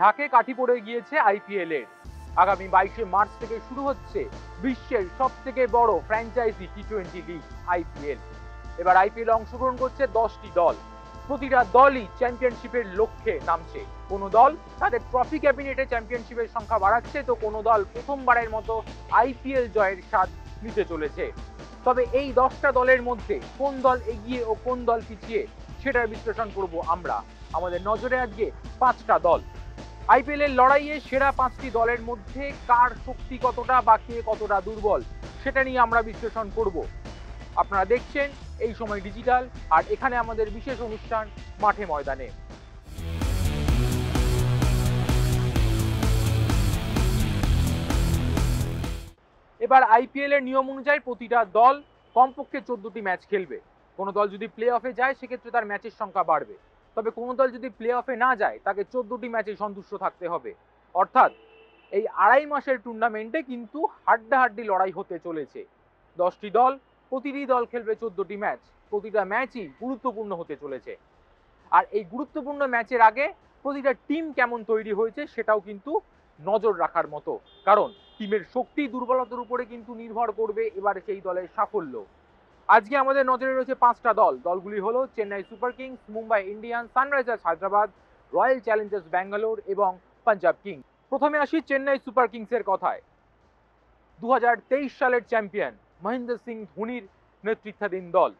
ঢাকে কাঠি পড়ে গিয়েছে আইপিএল এর আগামী বাইশে মার্চ থেকে শুরু হচ্ছে বিশ্বের সব থেকে বড় franchise T twenty league IPL এবার আইপিএল অংশগ্রহণ করছে দশটি দল প্রতিটা দলই চ্যাম্পিয়নশিপের লক্ষ্যে নামছে কোন দল তাদের ট্রফি ক্যাবিনেটে চ্যাম্পিয়নশিপের সংখ্যা বাড়াচ্ছে তো কোনো দল প্রথমবারের মতো আইপিএল জয়ের স্বাদ নিতে চলেছে তবে এই দশটা দলের মধ্যে কোন দল এগিয়ে ও কোন দল পিছিয়ে সেটার বিশ্লেষণ করব আমরা আমাদের নজরে আজকে পাঁচটা দল এর লড়াইয়ে সেরা পাঁচটি দলের মধ্যে কার শক্তি কতটা বা কে কতটা দুর্বল সেটা নিয়ে আমরা বিশ্লেষণ করব আপনারা দেখছেন এই সময় ডিজিটাল আর এখানে আমাদের বিশেষ অনুষ্ঠান মাঠে ময়দানে এবার আইপিএল এর নিয়ম অনুযায়ী প্রতিটা দল কমপক্ষে চোদ্দটি ম্যাচ খেলবে কোনো দল যদি প্লে অফে যায় সেক্ষেত্রে তার ম্যাচের সংখ্যা বাড়বে তবে কোনো দল যদি প্লে অফে না যায় তাকে চোদ্দটি ম্যাচে সন্তুষ্ট থাকতে হবে অর্থাৎ এই আড়াই মাসের টুর্নামেন্টে কিন্তু হাড্ডাহাড্ডি লড়াই হতে চলেছে দশটি দল প্রতিটি দল খেলবে চোদ্দটি ম্যাচ প্রতিটা ম্যাচই গুরুত্বপূর্ণ হতে চলেছে আর এই গুরুত্বপূর্ণ ম্যাচের আগে প্রতিটা টিম কেমন তৈরি হয়েছে সেটাও কিন্তু নজর রাখার মতো কারণ টিমের শক্তি দুর্বলতার উপরে কিন্তু নির্ভর করবে এবারে সেই দলের সাফল্য আজকে আমাদের নজরে রয়েছে পাঁচটা দল দলগুলি হলো Chennai Super Kings Mumbai Indian Sunrisers Hyderabad Royal Challengers Bangalore এবং পাঞ্জাব কিংস প্রথমে আসি চেন্নাই সুপার কিংসের কথায় দু সালের চ্যাম্পিয়ন মহেন্দ্র সিং ধোনির নেতৃত্বাধীন দল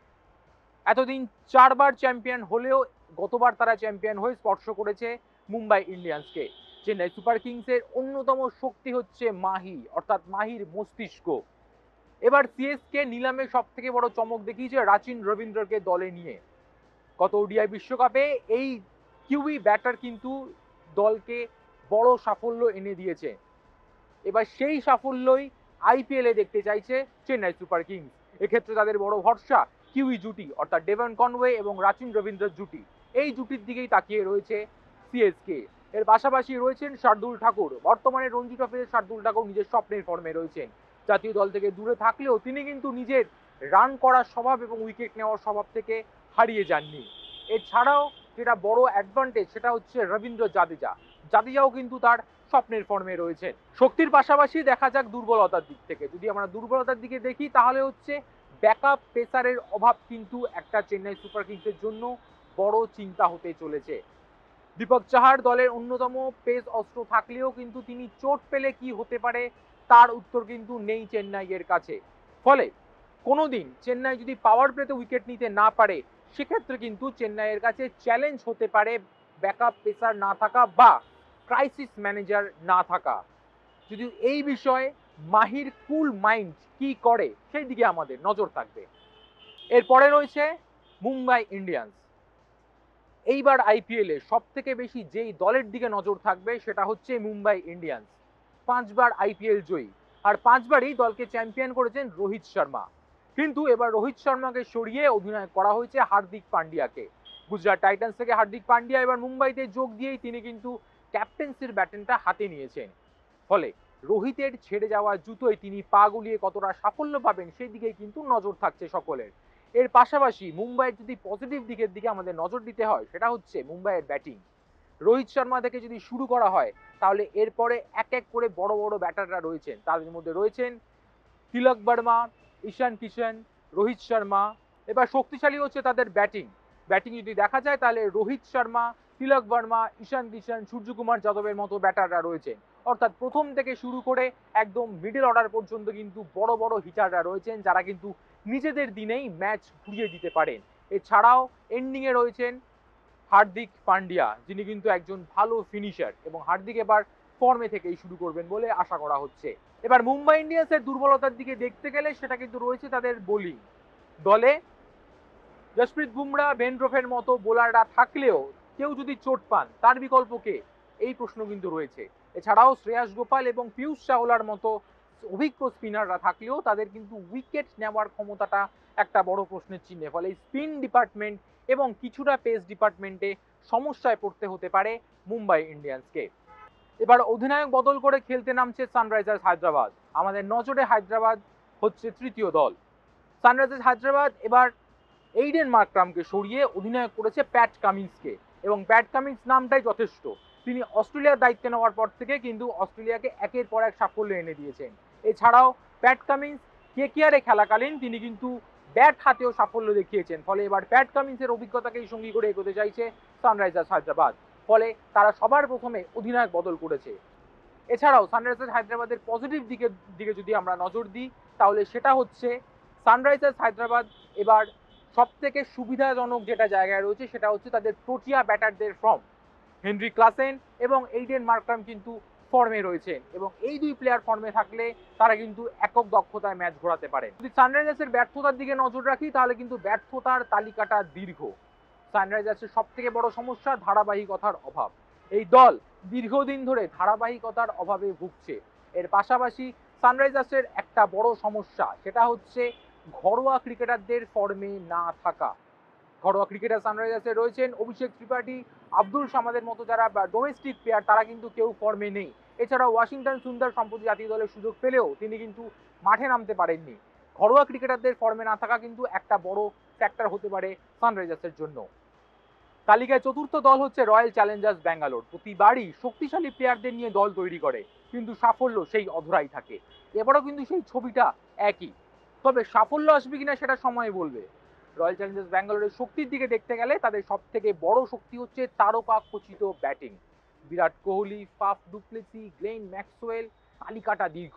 এতদিন চারবার চ্যাম্পিয়ন হলেও গতবার তারা চ্যাম্পিয়ন হয়ে স্পর্শ করেছে মুম্বাই ইন্ডিয়ান্সকে চেন্নাই সুপার কিংসের অন্যতম শক্তি হচ্ছে মাহি অর্থাৎ মাহির মস্তিষ্ক এবার সিএসকে নিলামে সব থেকে বড় চমক দেখিয়েছে রাচিন রবীন্দ্রকে দলে নিয়ে গত ওডিআই বিশ্বকাপে এই কিউই ব্যাটার কিন্তু দলকে বড় সাফল্য এনে দিয়েছে এবার সেই সাফল্যই আইপিএলে দেখতে চাইছে চেন্নাই সুপার কিংস এক্ষেত্রে তাদের বড় ভরসা কিউই জুটি অর্থাৎ ডেভন কনওয়ে এবং রাচিন রবীন্দ্রের জুটি এই জুটির দিকেই তাকিয়ে রয়েছে সিএসকে এর পাশাপাশি রয়েছেন শার্দুল ঠাকুর বর্তমানে রঞ্জি ট্রফিতে শার্দুল ঠাকুর নিজের স্বপ্নের ফর্মে রয়েছেন জাতীয় দল থেকে দূরে থাকলেও তিনি কিন্তু নিজের রান করার স্বভাব এবং উইকেট নেওয়ার স্বভাব থেকে হারিয়ে যাননি এছাড়াও যেটা বড় অ্যাডভান্টেজ সেটা হচ্ছে রবীন্দ্র জাদেজা জাদেজাও কিন্তু তার স্বপ্নের ফর্মে রয়েছে শক্তির পাশাপাশি দেখা যাক দুর্বলতার দিক থেকে যদি আমরা দুর্বলতার দিকে দেখি তাহলে হচ্ছে ব্যাকআপ পেসারের অভাব কিন্তু একটা চেন্নাই সুপার কিংসের জন্য বড় চিন্তা হতে চলেছে দীপক চাহার দলের অন্যতম পেস অস্ত্র থাকলেও কিন্তু তিনি চোট পেলে কি হতে পারে তার উত্তর কিন্তু নেই চেন্নাইয়ের কাছে ফলে কোনো দিন চেন্নাই যদি পাওয়ার প্লেতে উইকেট নিতে না পারে সেক্ষেত্রে কিন্তু চেন্নাইয়ের কাছে চ্যালেঞ্জ হতে পারে ব্যাকআপ পেসার না থাকা বা ক্রাইসিস ম্যানেজার না থাকা যদি এই বিষয়ে মাহির কুল মাইন্ড কি করে সেই দিকে আমাদের নজর থাকবে এরপরে রয়েছে মুম্বাই ইন্ডিয়ান্স এইবার আইপিএলে সব থেকে বেশি যেই দলের দিকে নজর থাকবে সেটা হচ্ছে মুম্বাই ইন্ডিয়ান্স পাঁচবার আইপিএল জয়ী আর পাঁচবারই দলকে চ্যাম্পিয়ন করেছেন রোহিত শর্মা কিন্তু এবার রোহিত শর্মাকে সরিয়ে অভিনয় করা হয়েছে হার্দিক পান্ডিয়াকে গুজরাট টাইটান্স থেকে হার্দিক পান্ডিয়া এবার মুম্বাইতে যোগ দিয়েই তিনি কিন্তু ক্যাপ্টেন্সির ব্যাটেনটা হাতে নিয়েছেন ফলে রোহিতের ছেড়ে যাওয়া জুতোয় তিনি পা গুলিয়ে কতটা সাফল্য পাবেন সেই দিকে কিন্তু নজর থাকছে সকলের এর পাশাপাশি মুম্বাইয়ের যদি পজিটিভ দিকের দিকে আমাদের নজর দিতে হয় সেটা হচ্ছে মুম্বাইয়ের ব্যাটিং রোহিত শর্মা থেকে যদি শুরু করা হয় তাহলে এরপরে এক এক করে বড় বড় ব্যাটাররা রয়েছেন তাদের মধ্যে রয়েছেন তিলক বর্মা ঈশান কিশন রোহিত শর্মা এবার শক্তিশালী হচ্ছে তাদের ব্যাটিং ব্যাটিং যদি দেখা যায় তাহলে রোহিত শর্মা তিলক বর্মা ঈশান কিষান সূর্যকুমার যাদবের মতো ব্যাটাররা রয়েছেন অর্থাৎ প্রথম থেকে শুরু করে একদম মিডল অর্ডার পর্যন্ত কিন্তু বড় বড় হিটাররা রয়েছেন যারা কিন্তু নিজেদের দিনেই ম্যাচ ঘুরিয়ে দিতে পারেন এছাড়াও এন্ডিংয়ে রয়েছেন হার্দিক পান্ডিয়া যিনি কিন্তু একজন ভালো ফিনিশার এবং হার্দিক এবার ফর্মে থেকেই শুরু করবেন বলে আশা করা হচ্ছে এবার মুম্বাই ইন্ডিয়ান্সের দুর্বলতার দিকে দেখতে গেলে সেটা কিন্তু রয়েছে তাদের বোলিং দলে জসপ্রীত বুমরা ভেনড্রফের মতো বোলাররা থাকলেও কেউ যদি চোট পান তার বিকল্প কে এই প্রশ্ন কিন্তু রয়েছে এছাড়াও শ্রেয়াস গোপাল এবং পিয়ুষ চাওলার মতো অভিজ্ঞ স্পিনাররা থাকলেও তাদের কিন্তু উইকেট নেওয়ার ক্ষমতাটা একটা বড় প্রশ্নের চিহ্নে ফলে স্পিন ডিপার্টমেন্ট এবং কিছুটা পেস ডিপার্টমেন্টে সমস্যায় পড়তে হতে পারে মুম্বাই ইন্ডিয়ান্সকে এবার অধিনায়ক বদল করে খেলতে নামছে সানরাইজার্স হায়দ্রাবাদ আমাদের নজরে হায়দ্রাবাদ হচ্ছে তৃতীয় দল সানরাইজার্স হায়দ্রাবাদ এবার এইডেন মার্ক্রামকে সরিয়ে অধিনায়ক করেছে প্যাট কামিন্সকে এবং প্যাট কামিন্স নামটাই যথেষ্ট তিনি অস্ট্রেলিয়ার দায়িত্ব নেওয়ার পর থেকে কিন্তু অস্ট্রেলিয়াকে একের পর এক সাফল্য এনে দিয়েছেন এছাড়াও প্যাট কামিন্স কেকিয়ারে খেলাকালীন তিনি কিন্তু ব্যাট হাতেও সাফল্য দেখিয়েছেন ফলে এবার প্যাট কামিন্সের অভিজ্ঞতাকেই সঙ্গী করে এগোতে চাইছে সানরাইজার্স হায়দ্রাবাদ ফলে তারা সবার প্রথমে অধিনায়ক বদল করেছে এছাড়াও সানরাইজার্স হায়দ্রাবাদের পজিটিভ দিকের দিকে যদি আমরা নজর দিই তাহলে সেটা হচ্ছে সানরাইজার্স হায়দ্রাবাদ এবার সব থেকে সুবিধাজনক যেটা জায়গায় রয়েছে সেটা হচ্ছে তাদের প্রোটিয়া ব্যাটারদের ফর্ম হেনরি ক্লাসেন এবং এইডেন মার্কাম কিন্তু ফর্মে রয়েছে এবং এই দুই প্লেয়ার ফর্মে থাকলে তারা কিন্তু একক দক্ষতায় ম্যাচ ঘোরাতে পারে যদি সানরাইজার্সের ব্যর্থতার দিকে নজর রাখি তাহলে কিন্তু ব্যর্থতার তালিকাটা দীর্ঘ সানরাইজার্সের সব থেকে বড় সমস্যা ধারাবাহিকতার অভাব এই দল দীর্ঘদিন ধরে ধারাবাহিকতার অভাবে ভুগছে এর পাশাপাশি সানরাইজার্সের একটা বড় সমস্যা সেটা হচ্ছে ঘরোয়া ক্রিকেটারদের ফর্মে না থাকা ঘরোয়া ক্রিকেটার সানরাইজার্সে রয়েছেন অভিষেক ত্রিপাঠী আব্দুল সামাদের মতো যারা ডোমেস্টিক প্লেয়ার তারা কিন্তু কেউ ফর্মে নেই এছাড়া ওয়াশিংটন সুন্দর সম্প্রতি জাতীয় দলের সুযোগ পেলেও তিনি কিন্তু মাঠে নামতে পারেননি ঘরোয়া ক্রিকেটারদের ফর্মে না থাকা কিন্তু একটা বড় ফ্যাক্টর হতে পারে সানরাইজার্সের জন্য তালিকায় চতুর্থ দল হচ্ছে রয়্যাল চ্যালেঞ্জার্স ব্যাঙ্গালোর প্রতিবারই শক্তিশালী প্লেয়ারদের নিয়ে দল তৈরি করে কিন্তু সাফল্য সেই অধরাই থাকে এবারও কিন্তু সেই ছবিটা একই তবে সাফল্য আসবে কিনা সেটা সময় বলবে রয়্যাল চ্যালেঞ্জার্স ব্যাঙ্গালোরের শক্তির দিকে দেখতে গেলে তাদের সব থেকে বড় শক্তি হচ্ছে তারকা খচিত batting Virat Kohli Faf du Plessis Glenn Maxwell তালিকাটা দীর্ঘ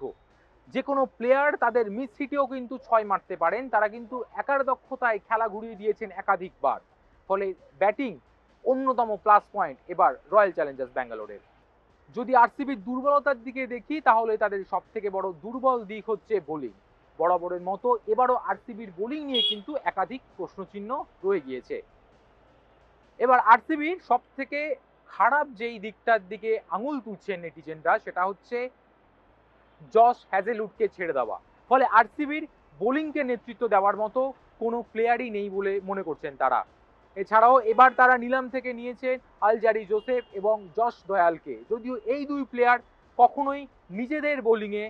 যে কোনো প্লেয়ার তাদের মিস সিটিও কিন্তু ছয় মারতে পারেন তারা কিন্তু একার দক্ষতায় খেলা ঘুরিয়ে দিয়েছেন একাধিকবার ফলে ব্যাটিং অন্যতম প্লাস পয়েন্ট এবার রয়্যাল চ্যালেঞ্জার্স ব্যাঙ্গালোরের যদি আরসিবির দুর্বলতার দিকে দেখি তাহলে তাদের সবথেকে বড় দুর্বল দিক হচ্ছে বোলিং বরাবরের মতো এবারও আরসিবির বোলিং নিয়ে কিন্তু একাধিক প্রশ্নচিহ্ন রয়ে গিয়েছে এবার আরসিবির সব থেকে খারাপ যেই দিকটার দিকে আঙুল তুলছেন নেটিজেনরা সেটা হচ্ছে জস হ্যাজেলুটকে ছেড়ে দেওয়া ফলে আরসিবির বোলিংকে নেতৃত্ব দেওয়ার মতো কোনো প্লেয়ারই নেই বলে মনে করছেন তারা এছাড়াও এবার তারা নিলাম থেকে নিয়েছেন আলজারি জোসেফ এবং জশ দয়ালকে যদিও এই দুই প্লেয়ার কখনোই নিজেদের বোলিংয়ে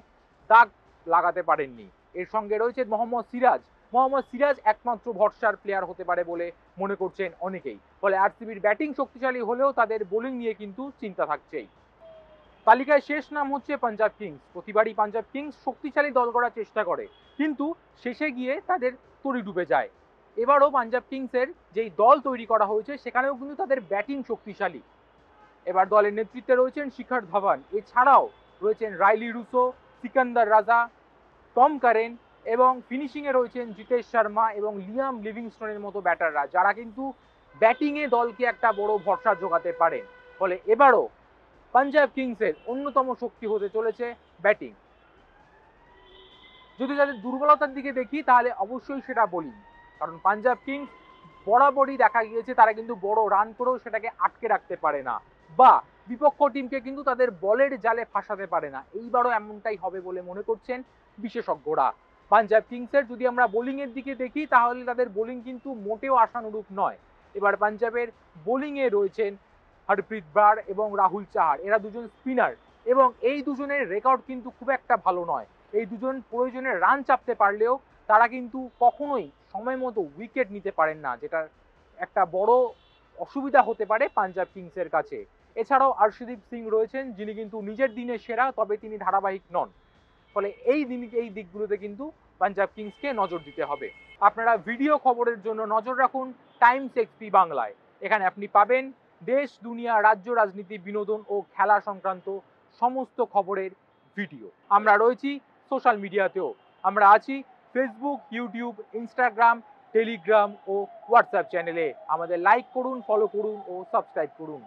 দাগ লাগাতে পারেননি এর সঙ্গে রয়েছে মোহাম্মদ সিরাজ মোহাম্মদ সিরাজ একমাত্র ভরসার প্লেয়ার হতে পারে বলে মনে করছেন অনেকেই ফলে আরসিবির ব্যাটিং শক্তিশালী হলেও তাদের বোলিং নিয়ে কিন্তু চিন্তা থাকছেই তালিকায় শেষ নাম হচ্ছে পাঞ্জাব কিংস প্রতিবারই পাঞ্জাব কিংস শক্তিশালী দল করার চেষ্টা করে কিন্তু শেষে গিয়ে তাদের তরি ডুবে যায় এবারও পাঞ্জাব কিংসের যেই দল তৈরি করা হয়েছে সেখানেও কিন্তু তাদের ব্যাটিং শক্তিশালী এবার দলের নেতৃত্বে রয়েছেন শিখর ধাবান এছাড়াও রয়েছেন রাইলি রুসো সিকান্দার রাজা টম কারেন এবং ফিনিশিংয়ে রয়েছেন জিতেশ শর্মা এবং লিয়াম লিভিংস্টোনের মতো ব্যাটাররা যারা কিন্তু ব্যাটিংয়ে দলকে একটা বড় ভরসা যোগাতে পারেন ফলে এবারও পাঞ্জাব কিংসের অন্যতম শক্তি হতে চলেছে ব্যাটিং যদি তাদের দুর্বলতার দিকে দেখি তাহলে অবশ্যই সেটা বলি কারণ পাঞ্জাব কিংস বরাবরই দেখা গিয়েছে তারা কিন্তু বড় রান করেও সেটাকে আটকে রাখতে পারে না বা বিপক্ষ টিমকে কিন্তু তাদের বলের জালে ফাঁসাতে পারে না এইবারও এমনটাই হবে বলে মনে করছেন বিশেষজ্ঞরা পাঞ্জাব কিংসের যদি আমরা বোলিংয়ের দিকে দেখি তাহলে তাদের বোলিং কিন্তু মোটেও আশানুরূপ নয় এবার পাঞ্জাবের বোলিংয়ে রয়েছেন হরপ্রীত বার এবং রাহুল চাহার এরা দুজন স্পিনার এবং এই দুজনের রেকর্ড কিন্তু খুব একটা ভালো নয় এই দুজন প্রয়োজনে রান চাপতে পারলেও তারা কিন্তু কখনোই সময় মতো উইকেট নিতে পারেন না যেটা একটা বড় অসুবিধা হতে পারে পাঞ্জাব কিংসের কাছে এছাড়াও আরশিদীপ সিং রয়েছেন যিনি কিন্তু নিজের দিনে সেরা তবে তিনি ধারাবাহিক নন ফলে এই দিক এই দিকগুলোতে কিন্তু পাঞ্জাব কিংসকে নজর দিতে হবে আপনারা ভিডিও খবরের জন্য নজর রাখুন টাইমস এক্সপি বাংলায় এখানে আপনি পাবেন দেশ দুনিয়া রাজ্য রাজনীতি বিনোদন ও খেলা সংক্রান্ত সমস্ত খবরের ভিডিও আমরা রয়েছি সোশ্যাল মিডিয়াতেও আমরা আছি ফেসবুক ইউটিউব ইনস্টাগ্রাম টেলিগ্রাম ও হোয়াটসঅ্যাপ চ্যানেলে আমাদের লাইক করুন ফলো করুন ও সাবস্ক্রাইব করুন